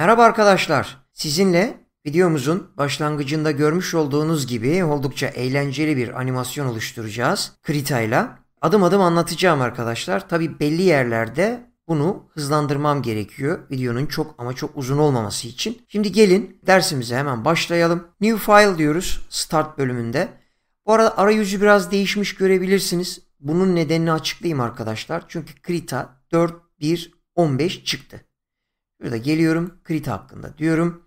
Merhaba arkadaşlar. Sizinle videomuzun başlangıcında görmüş olduğunuz gibi oldukça eğlenceli bir animasyon oluşturacağız. Krita'yla. Adım adım anlatacağım arkadaşlar. Tabi belli yerlerde bunu hızlandırmam gerekiyor. Videonun çok ama çok uzun olmaması için. Şimdi gelin dersimize hemen başlayalım. New File diyoruz Start bölümünde. Bu arada arayüzü biraz değişmiş görebilirsiniz. Bunun nedenini açıklayayım arkadaşlar. Çünkü Krita 4.1.15 çıktı. Burada geliyorum Krita hakkında diyorum.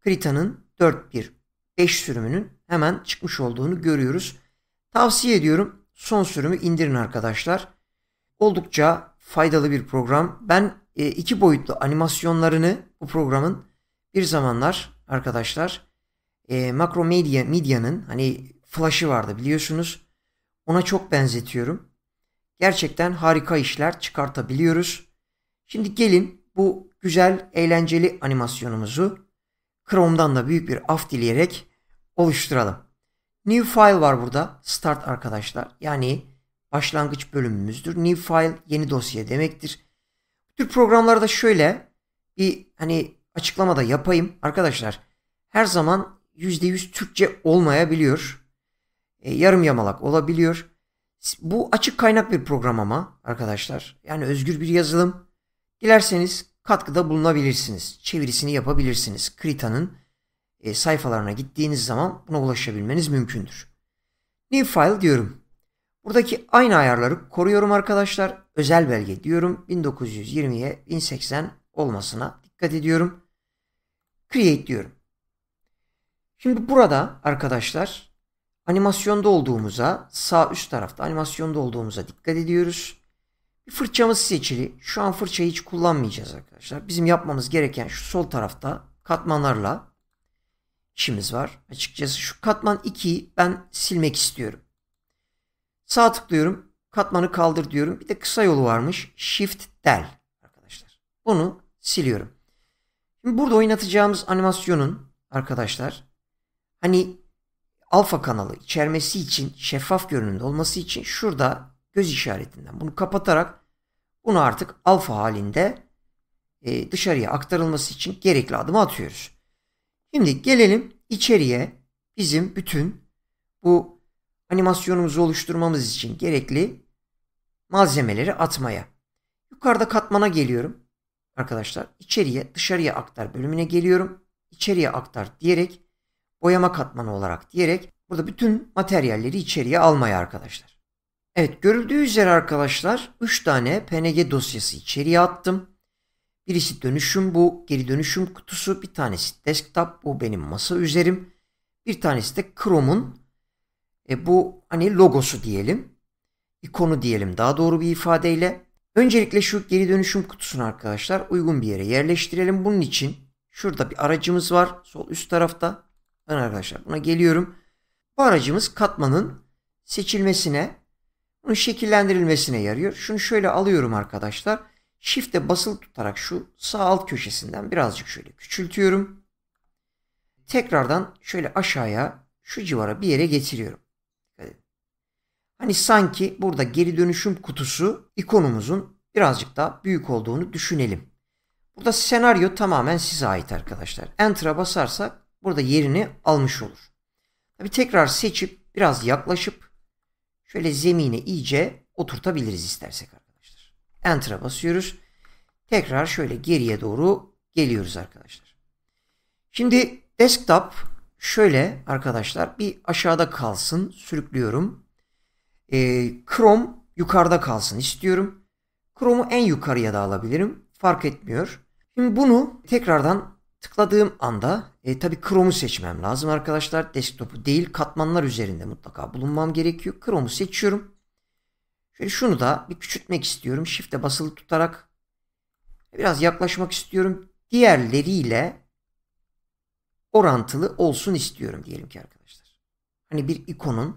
Krita'nın 4-1-5 sürümünün hemen çıkmış olduğunu görüyoruz. Tavsiye ediyorum son sürümü indirin arkadaşlar. Oldukça faydalı bir program. Ben e, iki boyutlu animasyonlarını bu programın bir zamanlar arkadaşlar e, Macromedia Media'nın hani flash'ı vardı biliyorsunuz. Ona çok benzetiyorum. Gerçekten harika işler çıkartabiliyoruz. Şimdi gelin bu güzel, eğlenceli animasyonumuzu Chrome'dan da büyük bir af dileyerek oluşturalım. New file var burada. Start arkadaşlar. Yani başlangıç bölümümüzdür. New file yeni dosya demektir. Bu tür programlarda şöyle bir hani açıklamada yapayım. Arkadaşlar her zaman %100 Türkçe olmayabiliyor. E, yarım yamalak olabiliyor. Bu açık kaynak bir program ama arkadaşlar. Yani özgür bir yazılım. Dilerseniz katkıda bulunabilirsiniz. Çevirisini yapabilirsiniz. Krita'nın e, sayfalarına gittiğiniz zaman buna ulaşabilmeniz mümkündür. New file diyorum. Buradaki aynı ayarları koruyorum arkadaşlar. Özel belge diyorum. 1920'ye 1080 olmasına dikkat ediyorum. Create diyorum. Şimdi burada arkadaşlar animasyonda olduğumuza sağ üst tarafta animasyonda olduğumuza dikkat ediyoruz. Bir fırçamız seçili. Şu an fırçayı hiç kullanmayacağız arkadaşlar. Bizim yapmamız gereken şu sol tarafta katmanlarla işimiz var. Açıkçası şu katman 2'yi ben silmek istiyorum. Sağ tıklıyorum. Katmanı kaldır diyorum. Bir de kısa yolu varmış. Shift del arkadaşlar. Bunu siliyorum. Şimdi burada oynatacağımız animasyonun arkadaşlar hani alfa kanalı içermesi için şeffaf görünümde olması için şurada göz işaretinden bunu kapatarak bunu artık alfa halinde e, dışarıya aktarılması için gerekli adımı atıyoruz. Şimdi gelelim içeriye bizim bütün bu animasyonumuzu oluşturmamız için gerekli malzemeleri atmaya. Yukarıda katmana geliyorum. Arkadaşlar içeriye dışarıya aktar bölümüne geliyorum. İçeriye aktar diyerek boyama katmanı olarak diyerek burada bütün materyalleri içeriye almaya arkadaşlar. Evet görüldüğü üzere arkadaşlar 3 tane PNG dosyası içeriye attım. Birisi dönüşüm bu geri dönüşüm kutusu bir tanesi desktop bu benim masa üzerim. Bir tanesi de Chrome'un e, bu hani logosu diyelim ikonu diyelim daha doğru bir ifadeyle. Öncelikle şu geri dönüşüm kutusunu arkadaşlar uygun bir yere yerleştirelim. Bunun için şurada bir aracımız var sol üst tarafta. Ben arkadaşlar buna geliyorum. Bu aracımız katmanın seçilmesine şekillendirilmesine yarıyor. Şunu şöyle alıyorum arkadaşlar. Shift'e basılı tutarak şu sağ alt köşesinden birazcık şöyle küçültüyorum. Tekrardan şöyle aşağıya şu civara bir yere getiriyorum. Hani sanki burada geri dönüşüm kutusu ikonumuzun birazcık daha büyük olduğunu düşünelim. Burada senaryo tamamen size ait arkadaşlar. Enter'a basarsak burada yerini almış olur. Tabi tekrar seçip biraz yaklaşıp Şöyle zemine iyice oturtabiliriz istersek arkadaşlar. Enter'a basıyoruz. Tekrar şöyle geriye doğru geliyoruz arkadaşlar. Şimdi desktop şöyle arkadaşlar bir aşağıda kalsın sürüklüyorum. Ee, Chrome yukarıda kalsın istiyorum. Chrome'u en yukarıya da alabilirim. Fark etmiyor. Şimdi bunu tekrardan Tıkladığım anda e, tabi Chrome'u seçmem lazım arkadaşlar. Desktop'u değil katmanlar üzerinde mutlaka bulunmam gerekiyor. Chrome'u seçiyorum. Şöyle şunu da bir küçültmek istiyorum. Shift'e basılı tutarak biraz yaklaşmak istiyorum. Diğerleriyle orantılı olsun istiyorum diyelim ki arkadaşlar. Hani bir ikonun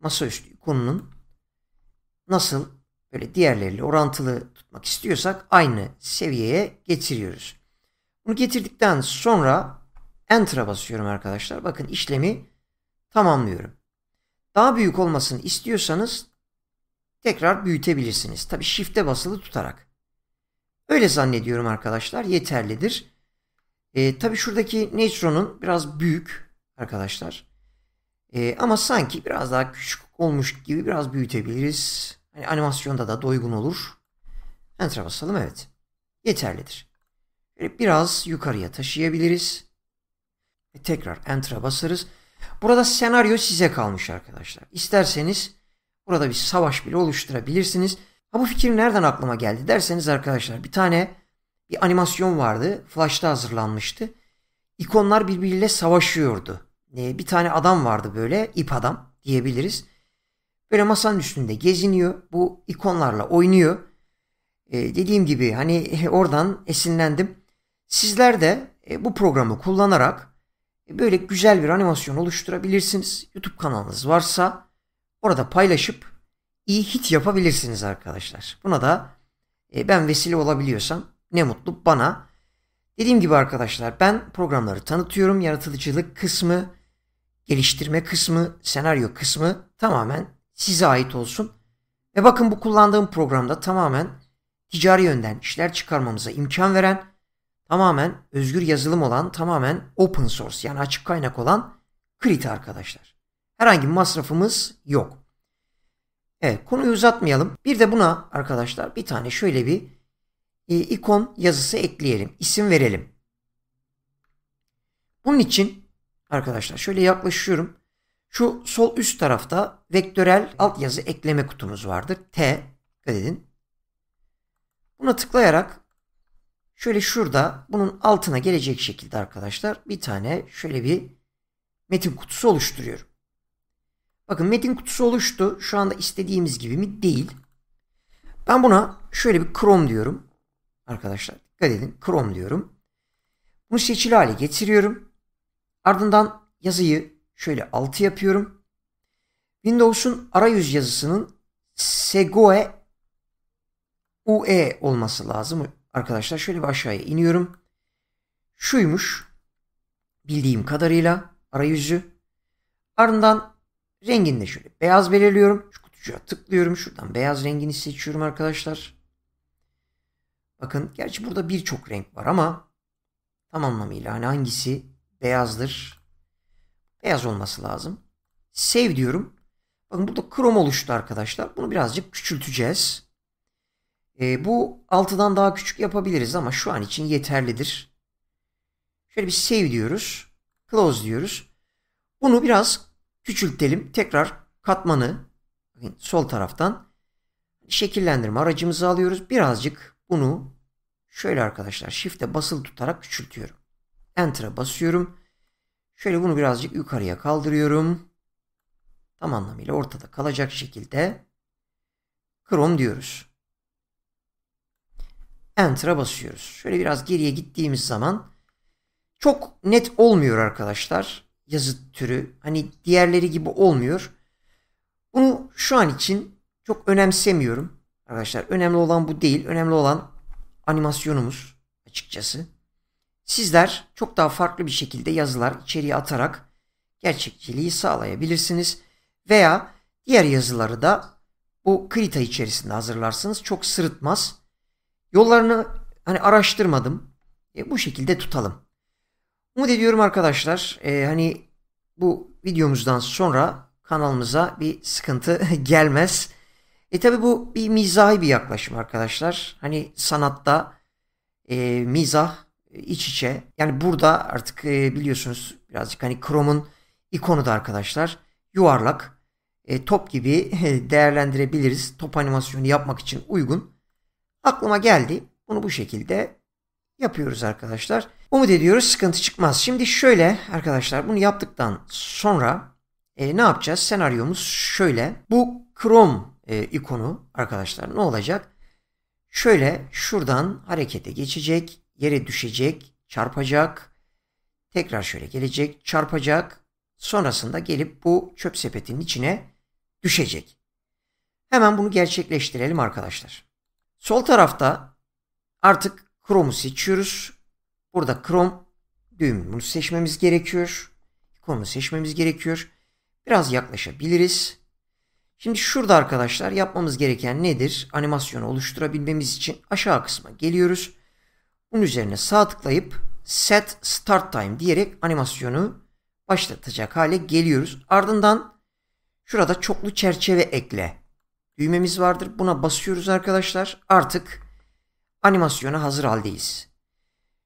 masaüstü ikonunun nasıl böyle diğerleriyle orantılı tutmak istiyorsak aynı seviyeye getiriyoruz. Bunu getirdikten sonra Enter'a basıyorum arkadaşlar. Bakın işlemi tamamlıyorum. Daha büyük olmasını istiyorsanız tekrar büyütebilirsiniz. Tabi Shift'e basılı tutarak. Öyle zannediyorum arkadaşlar yeterlidir. E, ee, tabi şuradaki Neutron'un biraz büyük arkadaşlar. E, ama sanki biraz daha küçük olmuş gibi biraz büyütebiliriz. Hani animasyonda da doygun olur. Enter'a basalım evet. Yeterlidir. E, biraz yukarıya taşıyabiliriz. Ve tekrar Enter'a basarız. Burada senaryo size kalmış arkadaşlar. İsterseniz burada bir savaş bile oluşturabilirsiniz. Ha bu fikir nereden aklıma geldi derseniz arkadaşlar bir tane bir animasyon vardı. Flash'ta hazırlanmıştı. İkonlar birbiriyle savaşıyordu. E, bir tane adam vardı böyle ip adam diyebiliriz. Böyle masanın üstünde geziniyor. Bu ikonlarla oynuyor. Ee, dediğim gibi hani oradan esinlendim. Sizler de e, bu programı kullanarak e, böyle güzel bir animasyon oluşturabilirsiniz. YouTube kanalınız varsa orada paylaşıp iyi hit yapabilirsiniz arkadaşlar. Buna da e, ben vesile olabiliyorsam ne mutlu bana. Dediğim gibi arkadaşlar ben programları tanıtıyorum. Yaratıcılık kısmı, geliştirme kısmı, senaryo kısmı tamamen size ait olsun. Ve bakın bu kullandığım programda tamamen ticari yönden işler çıkarmamıza imkan veren tamamen özgür yazılım olan, tamamen open source yani açık kaynak olan Krita arkadaşlar. Herhangi bir masrafımız yok. Evet konuyu uzatmayalım. Bir de buna arkadaşlar bir tane şöyle bir e, ikon yazısı ekleyelim. İsim verelim. Bunun için arkadaşlar şöyle yaklaşıyorum. Şu sol üst tarafta vektörel altyazı ekleme kutumuz vardır. T. Dikkat edin. Buna tıklayarak Şöyle şurada bunun altına gelecek şekilde arkadaşlar bir tane şöyle bir metin kutusu oluşturuyorum. Bakın metin kutusu oluştu. Şu anda istediğimiz gibi mi? Değil. Ben buna şöyle bir Chrome diyorum. Arkadaşlar dikkat edin. Chrome diyorum. Bunu seçili hale getiriyorum. Ardından yazıyı şöyle altı yapıyorum. Windows'un arayüz yazısının Segoe UE olması lazım. Arkadaşlar şöyle bir aşağıya iniyorum. Şuymuş. Bildiğim kadarıyla arayüzü. Ardından rengini de şöyle beyaz belirliyorum. Şu kutucuğa tıklıyorum. Şuradan beyaz rengini seçiyorum arkadaşlar. Bakın gerçi burada birçok renk var ama tam anlamıyla hani hangisi beyazdır? Beyaz olması lazım. Save diyorum. Bakın burada krom oluştu arkadaşlar. Bunu birazcık küçülteceğiz. E, bu 6'dan daha küçük yapabiliriz ama şu an için yeterlidir. Şöyle bir save diyoruz. Close diyoruz. Bunu biraz küçültelim. Tekrar katmanı sol taraftan şekillendirme aracımızı alıyoruz. Birazcık bunu şöyle arkadaşlar shift'e basılı tutarak küçültüyorum. Enter'a basıyorum. Şöyle bunu birazcık yukarıya kaldırıyorum. Tam anlamıyla ortada kalacak şekilde Chrome diyoruz. Enter'a basıyoruz. Şöyle biraz geriye gittiğimiz zaman çok net olmuyor arkadaşlar yazı türü. Hani diğerleri gibi olmuyor. Bunu şu an için çok önemsemiyorum arkadaşlar. Önemli olan bu değil. Önemli olan animasyonumuz açıkçası. Sizler çok daha farklı bir şekilde yazılar içeriye atarak gerçekçiliği sağlayabilirsiniz. Veya diğer yazıları da bu krita içerisinde hazırlarsınız. Çok sırıtmaz. Yollarını hani araştırmadım. E, bu şekilde tutalım. Umut ediyorum arkadaşlar e, hani bu videomuzdan sonra kanalımıza bir sıkıntı gelmez. E tabi bu bir mizahi bir yaklaşım arkadaşlar. Hani sanatta e, mizah iç içe. Yani burada artık e, biliyorsunuz birazcık hani Chrome'un ikonu da arkadaşlar yuvarlak e, top gibi değerlendirebiliriz. Top animasyonu yapmak için uygun. Aklıma geldi. Bunu bu şekilde yapıyoruz arkadaşlar. Umut ediyoruz sıkıntı çıkmaz. Şimdi şöyle arkadaşlar bunu yaptıktan sonra e, ne yapacağız? Senaryomuz şöyle. Bu Chrome e, ikonu arkadaşlar ne olacak? Şöyle şuradan harekete geçecek, yere düşecek, çarpacak. Tekrar şöyle gelecek, çarpacak. Sonrasında gelip bu çöp sepetinin içine düşecek. Hemen bunu gerçekleştirelim arkadaşlar. Sol tarafta artık Chrome'u seçiyoruz. Burada Chrome düğümünü seçmemiz gerekiyor. Chrome'u seçmemiz gerekiyor. Biraz yaklaşabiliriz. Şimdi şurada arkadaşlar yapmamız gereken nedir? Animasyonu oluşturabilmemiz için aşağı kısma geliyoruz. Bunun üzerine sağ tıklayıp set start time diyerek animasyonu başlatacak hale geliyoruz. Ardından şurada çoklu çerçeve ekle düğmemiz vardır. Buna basıyoruz arkadaşlar. Artık animasyona hazır haldeyiz.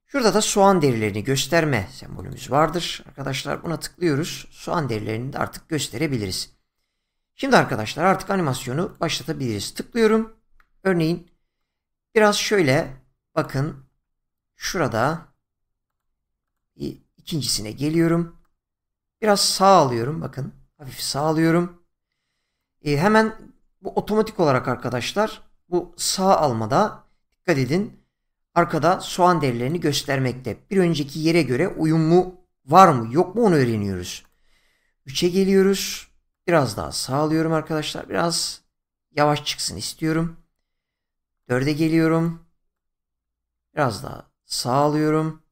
Şurada da soğan derilerini gösterme sembolümüz vardır. Arkadaşlar buna tıklıyoruz. Soğan derilerini de artık gösterebiliriz. Şimdi arkadaşlar artık animasyonu başlatabiliriz. Tıklıyorum. Örneğin biraz şöyle bakın şurada ikincisine geliyorum. Biraz sağ alıyorum bakın. Hafif sağ alıyorum. E, hemen bu otomatik olarak arkadaşlar bu sağ almada dikkat edin arkada soğan derilerini göstermekte. Bir önceki yere göre uyumlu var mı yok mu onu öğreniyoruz. 3'e geliyoruz. Biraz daha sağ alıyorum arkadaşlar. Biraz yavaş çıksın istiyorum. 4'e geliyorum. Biraz daha sağ alıyorum.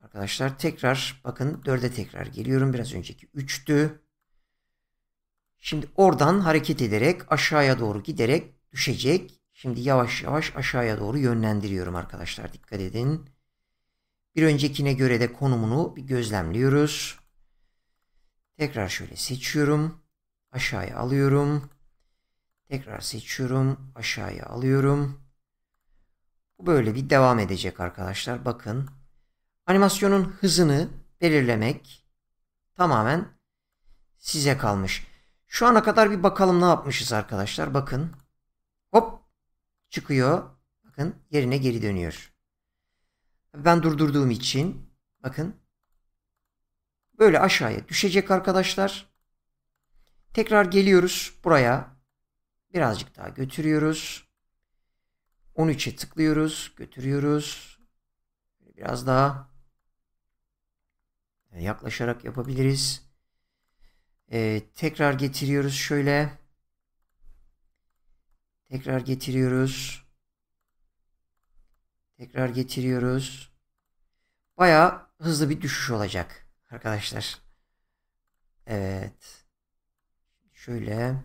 Arkadaşlar tekrar bakın 4'e tekrar geliyorum. Biraz önceki 3'tü. Şimdi oradan hareket ederek aşağıya doğru giderek düşecek. Şimdi yavaş yavaş aşağıya doğru yönlendiriyorum arkadaşlar. Dikkat edin. Bir öncekine göre de konumunu bir gözlemliyoruz. Tekrar şöyle seçiyorum. Aşağıya alıyorum. Tekrar seçiyorum. Aşağıya alıyorum. Bu böyle bir devam edecek arkadaşlar. Bakın. Animasyonun hızını belirlemek tamamen size kalmış. Şu ana kadar bir bakalım ne yapmışız arkadaşlar. Bakın. Hop. Çıkıyor. Bakın yerine geri dönüyor. Ben durdurduğum için bakın böyle aşağıya düşecek arkadaşlar. Tekrar geliyoruz buraya. Birazcık daha götürüyoruz. 13'e tıklıyoruz. Götürüyoruz. Biraz daha yaklaşarak yapabiliriz. Ee, tekrar getiriyoruz şöyle. Tekrar getiriyoruz. Tekrar getiriyoruz. Baya hızlı bir düşüş olacak arkadaşlar. Evet. Şöyle.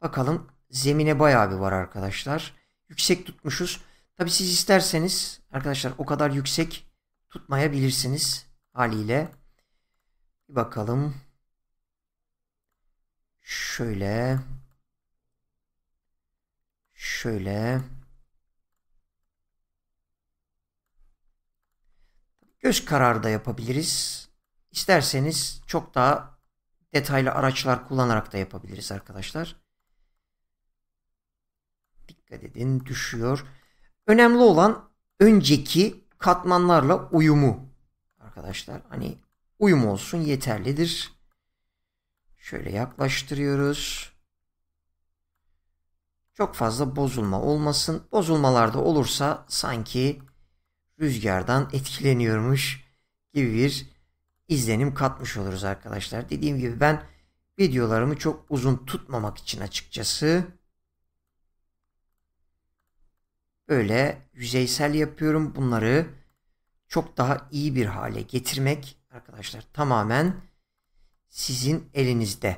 Bakalım zemine bayağı bir var arkadaşlar. Yüksek tutmuşuz. Tabi siz isterseniz arkadaşlar o kadar yüksek tutmayabilirsiniz haliyle. Bir bakalım. Şöyle. Şöyle. Göz kararı da yapabiliriz. İsterseniz çok daha detaylı araçlar kullanarak da yapabiliriz arkadaşlar. Dikkat edin düşüyor. Önemli olan önceki katmanlarla uyumu arkadaşlar. Hani uyum olsun yeterlidir. Şöyle yaklaştırıyoruz. Çok fazla bozulma olmasın. Bozulmalarda olursa sanki rüzgardan etkileniyormuş gibi bir izlenim katmış oluruz arkadaşlar. Dediğim gibi ben videolarımı çok uzun tutmamak için açıkçası böyle yüzeysel yapıyorum. Bunları çok daha iyi bir hale getirmek arkadaşlar tamamen sizin elinizde.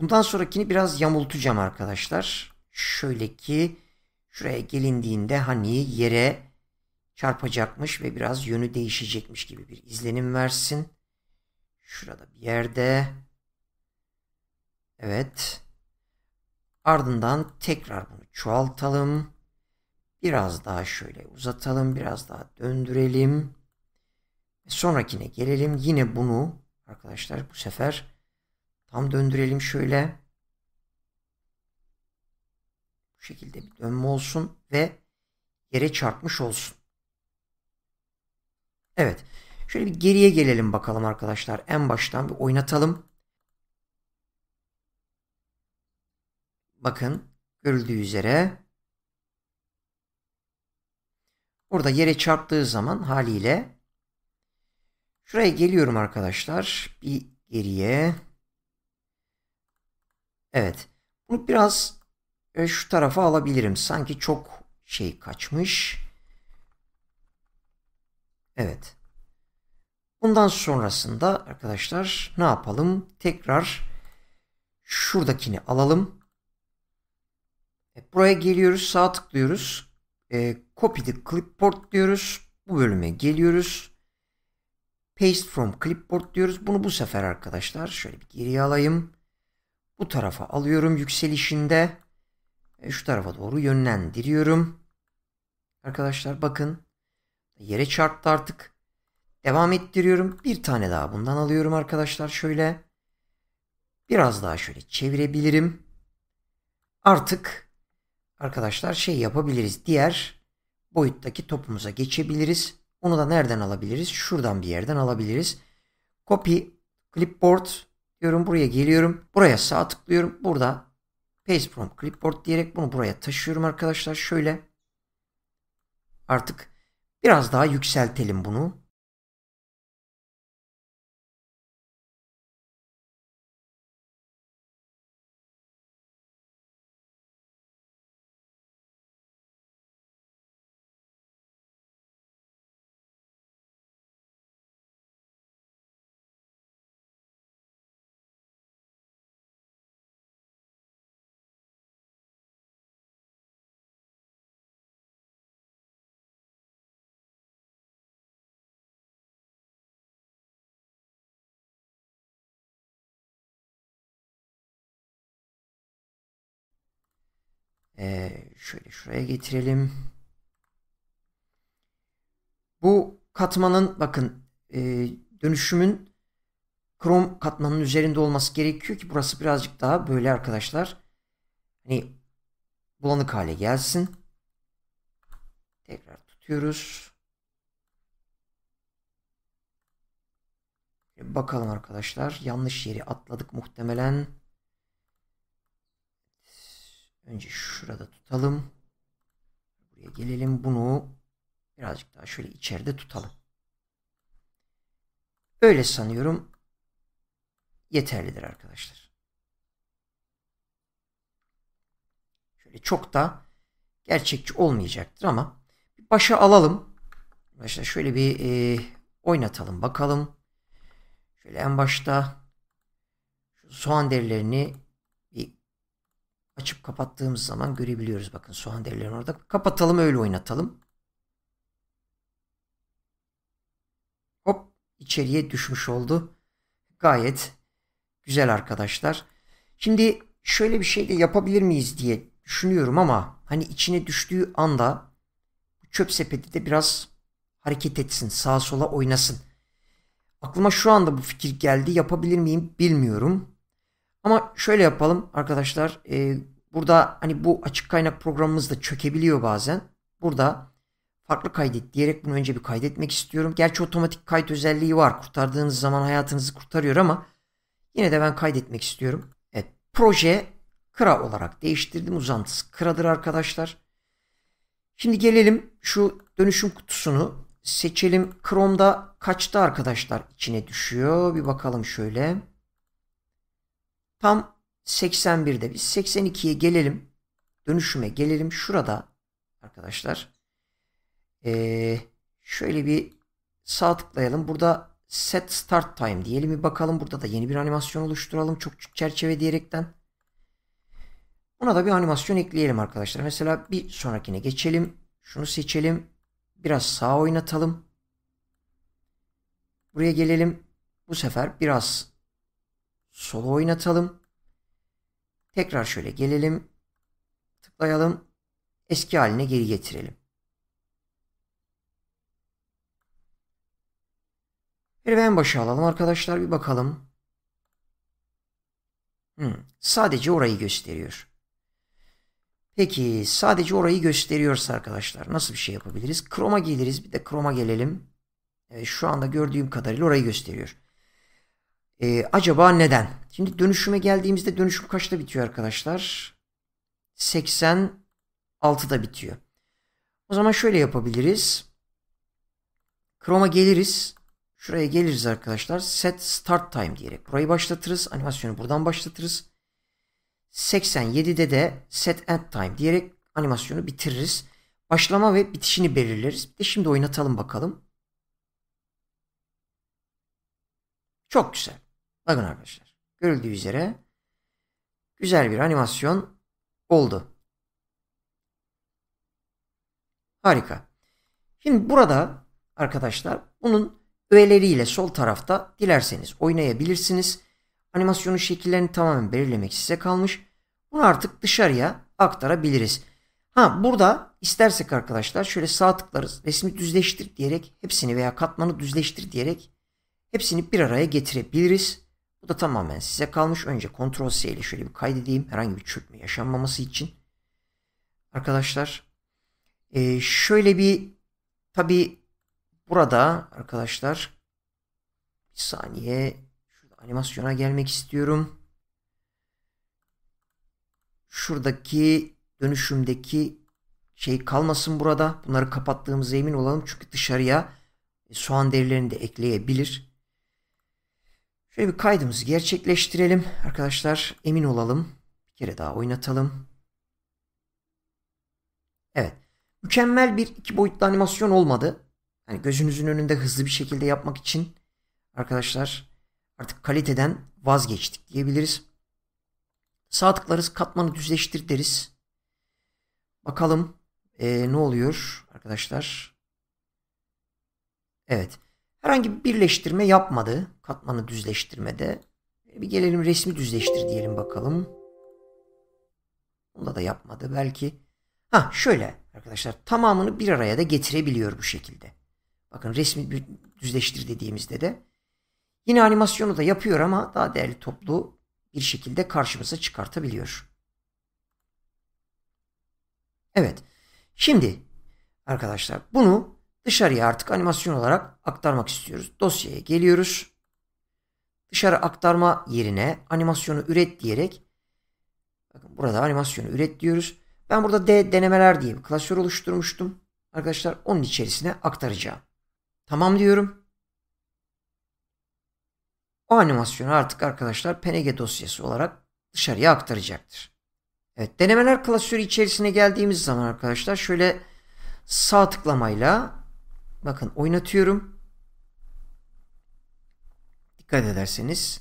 Bundan sonrakini biraz yamultacağım arkadaşlar. Şöyle ki şuraya gelindiğinde hani yere çarpacakmış ve biraz yönü değişecekmiş gibi bir izlenim versin. Şurada bir yerde. Evet. Ardından tekrar bunu çoğaltalım. Biraz daha şöyle uzatalım, biraz daha döndürelim. Sonrakine gelelim. Yine bunu arkadaşlar bu sefer tam döndürelim şöyle. Bu şekilde bir dönme olsun ve yere çarpmış olsun. Evet. Şöyle bir geriye gelelim bakalım arkadaşlar. En baştan bir oynatalım. Bakın görüldüğü üzere burada yere çarptığı zaman haliyle Şuraya geliyorum arkadaşlar. Bir geriye. Evet. Bunu biraz e, şu tarafa alabilirim. Sanki çok şey kaçmış. Evet. Bundan sonrasında arkadaşlar ne yapalım? Tekrar şuradakini alalım. buraya geliyoruz. Sağ tıklıyoruz. E, copy the clipboard diyoruz. Bu bölüme geliyoruz. Paste from clipboard diyoruz. Bunu bu sefer arkadaşlar şöyle bir geriye alayım. Bu tarafa alıyorum yükselişinde. E, şu tarafa doğru yönlendiriyorum. Arkadaşlar bakın. Yere çarptı artık. Devam ettiriyorum. Bir tane daha bundan alıyorum arkadaşlar şöyle. Biraz daha şöyle çevirebilirim. Artık arkadaşlar şey yapabiliriz. Diğer boyuttaki topumuza geçebiliriz. Onu da nereden alabiliriz? Şuradan bir yerden alabiliriz. Copy clipboard diyorum. Buraya geliyorum. Buraya sağ tıklıyorum. Burada paste from clipboard diyerek bunu buraya taşıyorum arkadaşlar. Şöyle artık biraz daha yükseltelim bunu. Şöyle şuraya getirelim. Bu katmanın bakın e, dönüşümün krom katmanın üzerinde olması gerekiyor ki burası birazcık daha böyle arkadaşlar. Hani bulanık hale gelsin. Tekrar tutuyoruz. Bakalım arkadaşlar. Yanlış yeri atladık muhtemelen. Önce şurada tutalım. Buraya gelelim. Bunu birazcık daha şöyle içeride tutalım. Öyle sanıyorum yeterlidir arkadaşlar. Şöyle çok da gerçekçi olmayacaktır ama başa alalım. Arkadaşlar şöyle bir e, oynatalım bakalım. Şöyle en başta şu soğan derilerini açıp kapattığımız zaman görebiliyoruz. Bakın soğan derilerini orada. Kapatalım öyle oynatalım. Hop içeriye düşmüş oldu. Gayet güzel arkadaşlar. Şimdi şöyle bir şey de yapabilir miyiz diye düşünüyorum ama hani içine düştüğü anda çöp sepeti de biraz hareket etsin. Sağa sola oynasın. Aklıma şu anda bu fikir geldi. Yapabilir miyim bilmiyorum. Ama şöyle yapalım arkadaşlar. E, burada hani bu açık kaynak programımız da çökebiliyor bazen. Burada farklı kaydet diyerek bunu önce bir kaydetmek istiyorum. Gerçi otomatik kayıt özelliği var. Kurtardığınız zaman hayatınızı kurtarıyor ama yine de ben kaydetmek istiyorum. Evet proje kıra olarak değiştirdim. Uzantısı kıradır arkadaşlar. Şimdi gelelim şu dönüşüm kutusunu seçelim. Chrome'da kaçtı arkadaşlar içine düşüyor? Bir bakalım şöyle. Tam 81'de biz 82'ye gelelim. Dönüşüme gelelim. Şurada arkadaşlar ee, şöyle bir sağ tıklayalım. Burada set start time diyelim bir bakalım. Burada da yeni bir animasyon oluşturalım. Çok çerçeve diyerekten. Buna da bir animasyon ekleyelim arkadaşlar. Mesela bir sonrakine geçelim. Şunu seçelim. Biraz sağa oynatalım. Buraya gelelim. Bu sefer biraz Solo oynatalım. Tekrar şöyle gelelim. Tıklayalım. Eski haline geri getirelim. Ve en başa alalım arkadaşlar bir bakalım. Hmm, sadece orayı gösteriyor. Peki sadece orayı gösteriyorsa arkadaşlar nasıl bir şey yapabiliriz? Chrome'a geliriz bir de Chrome'a gelelim. Evet, şu anda gördüğüm kadarıyla orayı gösteriyor. E, acaba neden? Şimdi dönüşüme geldiğimizde dönüşüm kaçta bitiyor arkadaşlar? 86'da bitiyor. O zaman şöyle yapabiliriz. Chrome'a geliriz. Şuraya geliriz arkadaşlar. Set start time diyerek burayı başlatırız. Animasyonu buradan başlatırız. 87'de de set end time diyerek animasyonu bitiririz. Başlama ve bitişini belirleriz. Bir de şimdi oynatalım bakalım. Çok güzel. Bakın arkadaşlar. Görüldüğü üzere güzel bir animasyon oldu. Harika. Şimdi burada arkadaşlar bunun öğeleriyle sol tarafta dilerseniz oynayabilirsiniz. Animasyonun şekillerini tamamen belirlemek size kalmış. Bunu artık dışarıya aktarabiliriz. Ha burada istersek arkadaşlar şöyle sağ tıklarız. Resmi düzleştir diyerek hepsini veya katmanı düzleştir diyerek hepsini bir araya getirebiliriz. Bu da tamamen size kalmış. Önce Ctrl C ile şöyle bir kaydedeyim. Herhangi bir çökme yaşanmaması için. Arkadaşlar e, şöyle bir tabi burada arkadaşlar bir saniye şurada animasyona gelmek istiyorum. Şuradaki dönüşümdeki şey kalmasın burada. Bunları kapattığımıza emin olalım. Çünkü dışarıya e, soğan derilerini de ekleyebilir. Şöyle bir kaydımızı gerçekleştirelim. Arkadaşlar emin olalım. Bir kere daha oynatalım. Evet. Mükemmel bir iki boyutlu animasyon olmadı. Yani gözünüzün önünde hızlı bir şekilde yapmak için arkadaşlar artık kaliteden vazgeçtik diyebiliriz. Sağ tıklarız katmanı düzleştir deriz. Bakalım ee, ne oluyor arkadaşlar. Evet. Herhangi bir birleştirme yapmadı katmanı düzleştirmede. E, bir gelelim resmi düzleştir diyelim bakalım. onda da yapmadı belki. Ha şöyle arkadaşlar tamamını bir araya da getirebiliyor bu şekilde. Bakın resmi düzleştir dediğimizde de yine animasyonu da yapıyor ama daha değerli toplu bir şekilde karşımıza çıkartabiliyor. Evet. Şimdi arkadaşlar bunu Dışarıya artık animasyon olarak aktarmak istiyoruz. Dosyaya geliyoruz. Dışarı aktarma yerine animasyonu üret diyerek bakın burada animasyonu üret diyoruz. Ben burada D denemeler diye bir klasör oluşturmuştum. Arkadaşlar onun içerisine aktaracağım. Tamam diyorum. O animasyonu artık arkadaşlar PNG dosyası olarak dışarıya aktaracaktır. Evet denemeler klasörü içerisine geldiğimiz zaman arkadaşlar şöyle sağ tıklamayla Bakın oynatıyorum. Dikkat ederseniz.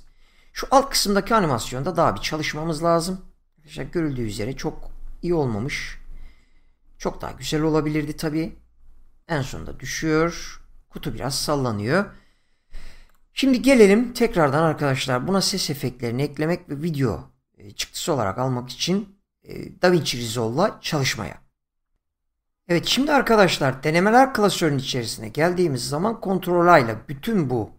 Şu alt kısımdaki animasyonda daha bir çalışmamız lazım. İşte görüldüğü üzere çok iyi olmamış. Çok daha güzel olabilirdi tabi. En sonunda düşüyor. Kutu biraz sallanıyor. Şimdi gelelim tekrardan arkadaşlar buna ses efektlerini eklemek ve video e, çıktısı olarak almak için e, DaVinci Resolve'la çalışmaya. Evet şimdi arkadaşlar denemeler klasörünün içerisine geldiğimiz zaman kontrolayla bütün bu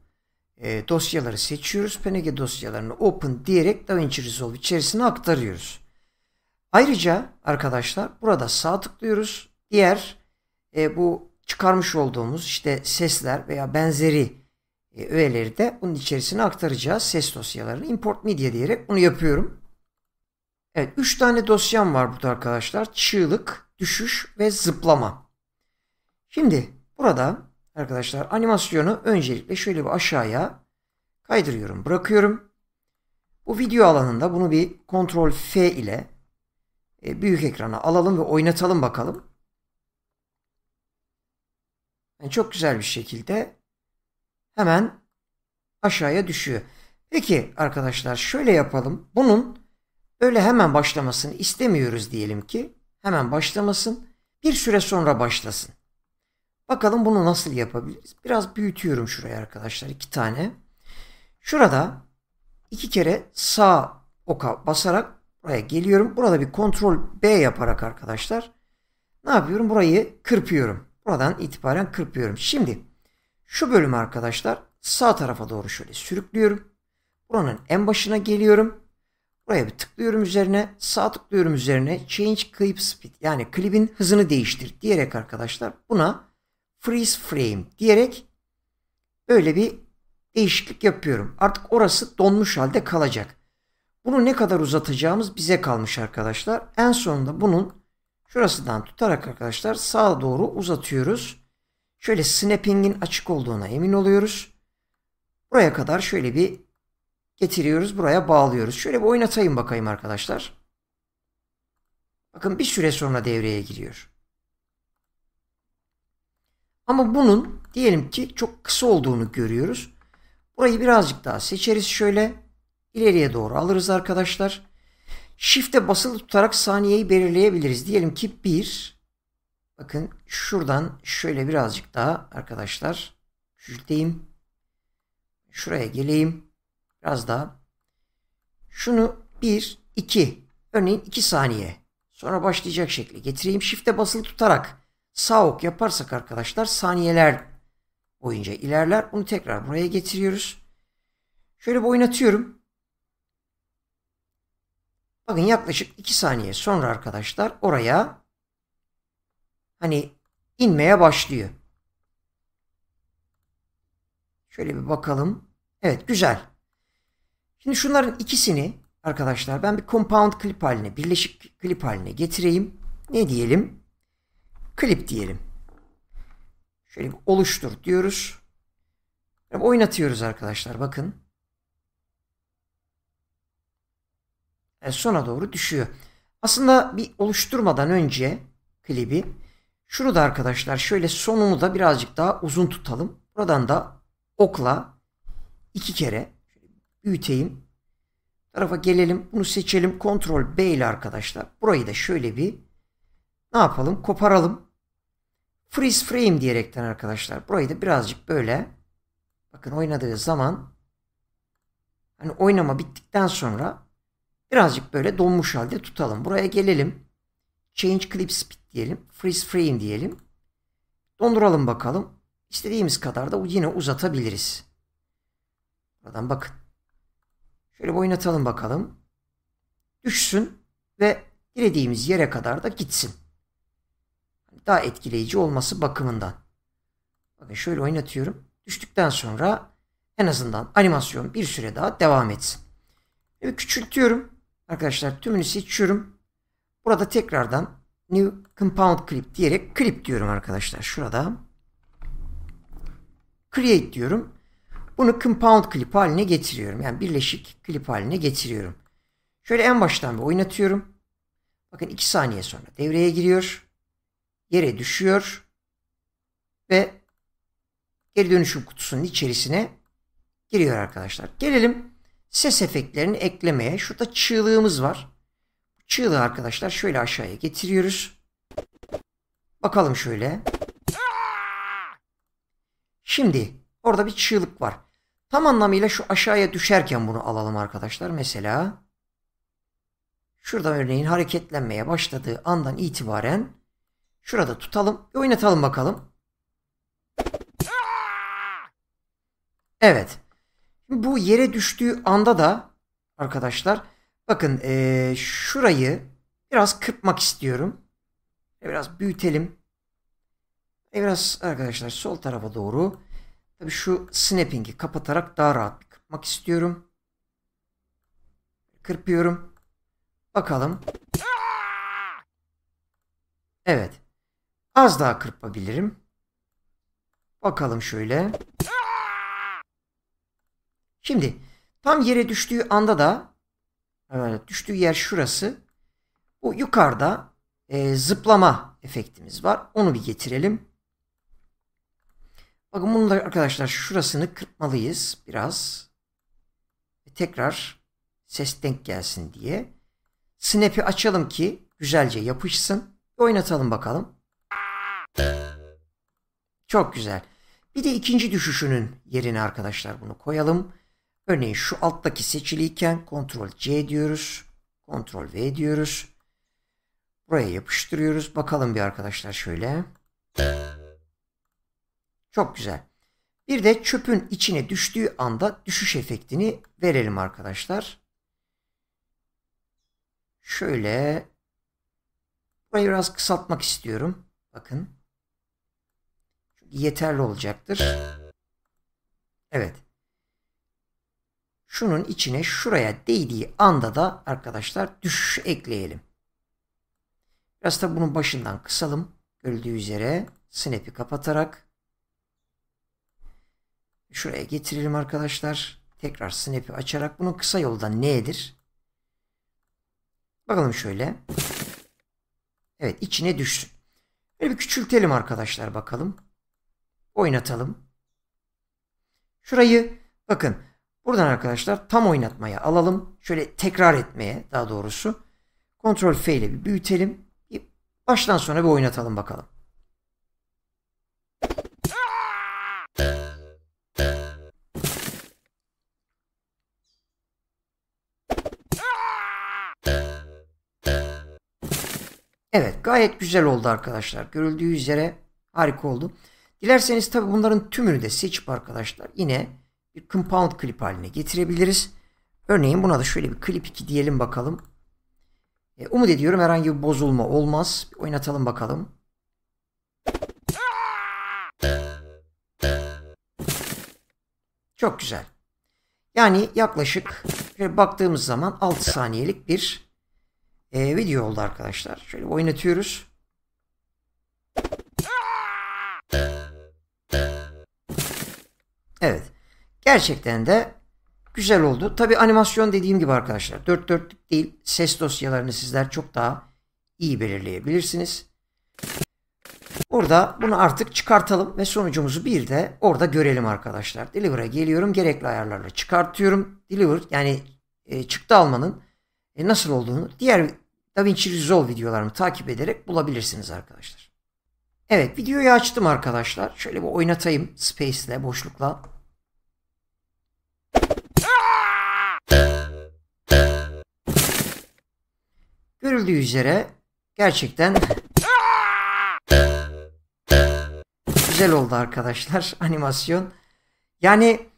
e, dosyaları seçiyoruz. PNG dosyalarını open diyerek DaVinci Resolve içerisine aktarıyoruz. Ayrıca arkadaşlar burada sağ tıklıyoruz. Diğer e, bu çıkarmış olduğumuz işte sesler veya benzeri e, öğeleri de bunun içerisine aktaracağız. Ses dosyalarını import media diyerek bunu yapıyorum. Evet 3 tane dosyam var burada arkadaşlar. Çığlık, düşüş ve zıplama. Şimdi burada arkadaşlar animasyonu öncelikle şöyle bir aşağıya kaydırıyorum, bırakıyorum. Bu video alanında bunu bir kontrol F ile e, büyük ekrana alalım ve oynatalım bakalım. Yani çok güzel bir şekilde hemen aşağıya düşüyor. Peki arkadaşlar şöyle yapalım. Bunun öyle hemen başlamasını istemiyoruz diyelim ki. Hemen başlamasın. Bir süre sonra başlasın. Bakalım bunu nasıl yapabiliriz? Biraz büyütüyorum şurayı arkadaşlar. iki tane. Şurada iki kere sağ oka basarak buraya geliyorum. Burada bir kontrol B yaparak arkadaşlar ne yapıyorum? Burayı kırpıyorum. Buradan itibaren kırpıyorum. Şimdi şu bölümü arkadaşlar sağ tarafa doğru şöyle sürüklüyorum. Buranın en başına geliyorum. Buraya bir tıklıyorum üzerine. Sağ tıklıyorum üzerine. Change Clip Speed yani klibin hızını değiştir diyerek arkadaşlar buna Freeze Frame diyerek böyle bir değişiklik yapıyorum. Artık orası donmuş halde kalacak. Bunu ne kadar uzatacağımız bize kalmış arkadaşlar. En sonunda bunun şurasından tutarak arkadaşlar sağa doğru uzatıyoruz. Şöyle snapping'in açık olduğuna emin oluyoruz. Buraya kadar şöyle bir getiriyoruz buraya bağlıyoruz. Şöyle bir oynatayım bakayım arkadaşlar. Bakın bir süre sonra devreye giriyor. Ama bunun diyelim ki çok kısa olduğunu görüyoruz. Burayı birazcık daha seçeriz şöyle. ileriye doğru alırız arkadaşlar. Shift'e basılı tutarak saniyeyi belirleyebiliriz. Diyelim ki 1. Bakın şuradan şöyle birazcık daha arkadaşlar. Küçülteyim. Şuraya geleyim. Biraz daha. Şunu 1, 2. Örneğin 2 saniye. Sonra başlayacak şekli getireyim. Shift'e basılı tutarak sağ ok yaparsak arkadaşlar saniyeler boyunca ilerler. Onu tekrar buraya getiriyoruz. Şöyle bir oynatıyorum. Bakın yaklaşık 2 saniye sonra arkadaşlar oraya hani inmeye başlıyor. Şöyle bir bakalım. Evet güzel. Şimdi şunların ikisini arkadaşlar ben bir compound klip haline, birleşik klip haline getireyim. Ne diyelim? Klip diyelim. Şöyle bir oluştur diyoruz. Oynatıyoruz arkadaşlar bakın. E sona doğru düşüyor. Aslında bir oluşturmadan önce klibi şunu da arkadaşlar şöyle sonunu da birazcık daha uzun tutalım. Buradan da okla iki kere büyüteyim. Tarafa gelelim. Bunu seçelim. Ctrl B ile arkadaşlar. Burayı da şöyle bir ne yapalım? Koparalım. Freeze frame diyerekten arkadaşlar. Burayı da birazcık böyle bakın oynadığı zaman hani oynama bittikten sonra birazcık böyle donmuş halde tutalım. Buraya gelelim. Change clip speed diyelim. Freeze frame diyelim. Donduralım bakalım. İstediğimiz kadar da yine uzatabiliriz. Buradan bakın. Şöyle bir oynatalım bakalım. Düşsün ve dilediğimiz yere kadar da gitsin. Hani daha etkileyici olması bakımından. Bakın şöyle oynatıyorum. Düştükten sonra en azından animasyon bir süre daha devam etsin. Ve küçültüyorum. Arkadaşlar tümünü seçiyorum. Burada tekrardan New Compound Clip diyerek clip diyorum arkadaşlar. Şurada. Create diyorum. Bunu compound klip haline getiriyorum. Yani birleşik klip haline getiriyorum. Şöyle en baştan bir oynatıyorum. Bakın 2 saniye sonra devreye giriyor. Yere düşüyor. Ve geri dönüşüm kutusunun içerisine giriyor arkadaşlar. Gelelim ses efektlerini eklemeye. Şurada çığlığımız var. Çığlığı arkadaşlar şöyle aşağıya getiriyoruz. Bakalım şöyle. Şimdi orada bir çığlık var. Tam anlamıyla şu aşağıya düşerken bunu alalım arkadaşlar. Mesela şurada örneğin hareketlenmeye başladığı andan itibaren şurada tutalım oynatalım bakalım. Evet. Bu yere düştüğü anda da arkadaşlar bakın ee, şurayı biraz kırpmak istiyorum. Biraz büyütelim. Biraz arkadaşlar sol tarafa doğru Tabii şu snapping'i kapatarak daha rahat bir kırpmak istiyorum. Kırpıyorum. Bakalım. Evet. Az daha kırpabilirim. Bakalım şöyle. Şimdi tam yere düştüğü anda da e, düştüğü yer şurası. Bu yukarıda e, zıplama efektimiz var. Onu bir getirelim. Bakın bunu da arkadaşlar şurasını kırpmalıyız biraz. Ve tekrar ses denk gelsin diye. Snap'i açalım ki güzelce yapışsın. Oynatalım bakalım. Çok güzel. Bir de ikinci düşüşünün yerine arkadaşlar bunu koyalım. Örneğin şu alttaki seçiliyken Ctrl C diyoruz. Ctrl V diyoruz. Buraya yapıştırıyoruz. Bakalım bir arkadaşlar şöyle. Çok güzel. Bir de çöpün içine düştüğü anda düşüş efektini verelim arkadaşlar. Şöyle burayı biraz kısaltmak istiyorum. Bakın. Çünkü yeterli olacaktır. Evet. Şunun içine şuraya değdiği anda da arkadaşlar düşüş ekleyelim. Biraz da bunun başından kısalım. Görüldüğü üzere snap'i kapatarak Şuraya getirelim arkadaşlar. Tekrar snap'i açarak bunun kısa yolu da nedir? Bakalım şöyle. Evet içine düşsün. Böyle bir küçültelim arkadaşlar bakalım. Oynatalım. Şurayı bakın buradan arkadaşlar tam oynatmaya alalım. Şöyle tekrar etmeye daha doğrusu. Ctrl F ile bir büyütelim. Baştan sona bir oynatalım bakalım. Evet gayet güzel oldu arkadaşlar. Görüldüğü üzere harika oldu. Dilerseniz tabi bunların tümünü de seçip arkadaşlar yine bir compound klip haline getirebiliriz. Örneğin buna da şöyle bir klip 2 diyelim bakalım. E, umut ediyorum herhangi bir bozulma olmaz. Bir oynatalım bakalım. Çok güzel. Yani yaklaşık baktığımız zaman 6 saniyelik bir e, video oldu arkadaşlar. Şöyle oynatıyoruz. Evet. Gerçekten de güzel oldu. Tabi animasyon dediğim gibi arkadaşlar dört dörtlük değil ses dosyalarını sizler çok daha iyi belirleyebilirsiniz. Orada bunu artık çıkartalım ve sonucumuzu bir de orada görelim arkadaşlar. Deliver'a geliyorum gerekli ayarlarla çıkartıyorum. Deliver yani e, çıktı almanın e, nasıl olduğunu diğer DaVinci Resolve videolarımı takip ederek bulabilirsiniz arkadaşlar. Evet videoyu açtım arkadaşlar. Şöyle bir oynatayım Space ile boşlukla. Görüldüğü üzere gerçekten güzel oldu arkadaşlar animasyon. Yani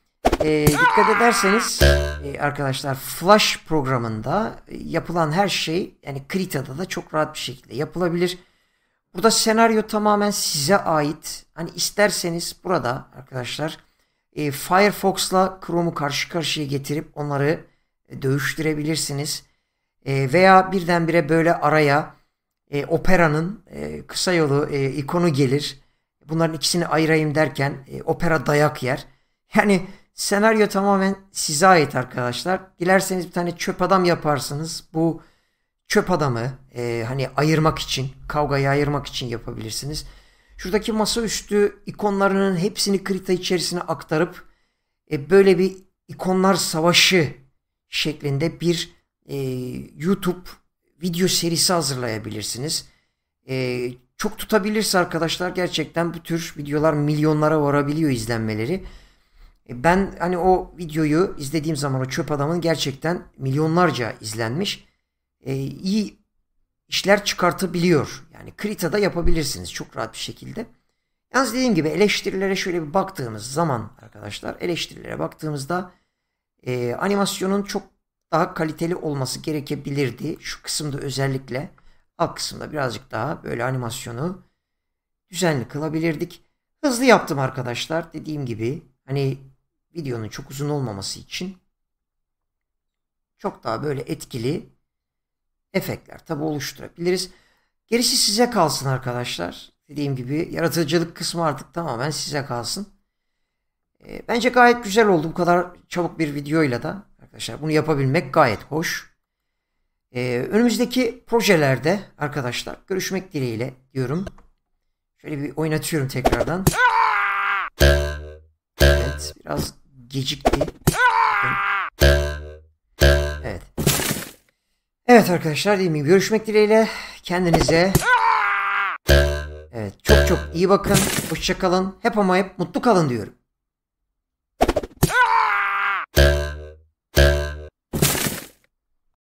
e, dikkat ederseniz e, arkadaşlar Flash programında e, yapılan her şey yani Krita'da da çok rahat bir şekilde yapılabilir. Burada senaryo tamamen size ait. Hani isterseniz burada arkadaşlar e, Firefox'la Chrome'u karşı karşıya getirip onları e, dövüştürebilirsiniz. E, veya birdenbire böyle araya e, Opera'nın e, kısa yolu e, ikonu gelir. Bunların ikisini ayırayım derken e, Opera dayak yer. Yani Senaryo tamamen size ait arkadaşlar. Dilerseniz bir tane çöp adam yaparsınız. Bu çöp adamı e, hani ayırmak için, kavgayı ayırmak için yapabilirsiniz. Şuradaki masaüstü ikonlarının hepsini krita içerisine aktarıp e, böyle bir ikonlar savaşı şeklinde bir e, YouTube video serisi hazırlayabilirsiniz. E, çok tutabilirse arkadaşlar gerçekten bu tür videolar milyonlara varabiliyor izlenmeleri. E, ben hani o videoyu izlediğim zaman o çöp adamın gerçekten milyonlarca izlenmiş. E, iyi işler çıkartabiliyor. Yani Krita'da yapabilirsiniz çok rahat bir şekilde. Yalnız dediğim gibi eleştirilere şöyle bir baktığımız zaman arkadaşlar eleştirilere baktığımızda e, animasyonun çok daha kaliteli olması gerekebilirdi. Şu kısımda özellikle alt kısımda birazcık daha böyle animasyonu düzenli kılabilirdik. Hızlı yaptım arkadaşlar dediğim gibi hani videonun çok uzun olmaması için çok daha böyle etkili efektler tabi oluşturabiliriz. Gerisi size kalsın arkadaşlar. Dediğim gibi yaratıcılık kısmı artık tamamen size kalsın. E, bence gayet güzel oldu bu kadar çabuk bir videoyla da. Arkadaşlar bunu yapabilmek gayet hoş. E, önümüzdeki projelerde arkadaşlar görüşmek dileğiyle diyorum. Şöyle bir oynatıyorum tekrardan. Evet biraz gecikti. Evet. Evet arkadaşlar dediğim gibi görüşmek dileğiyle. Kendinize Evet çok çok iyi bakın. Hoşçakalın. Hep ama hep mutlu kalın diyorum.